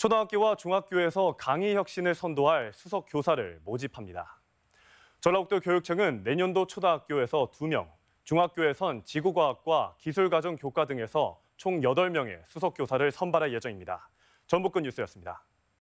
초등학교와 중학교에서 강의 혁신을 선도할 수석 교사를 모집합니다. 전라북도 교육청은 내년도 초등학교에서 2명, 중학교에선 지구과학과 기술가정 교과 등에서 총 8명의 수석 교사를 선발할 예정입니다. 전북근 뉴스였습니다.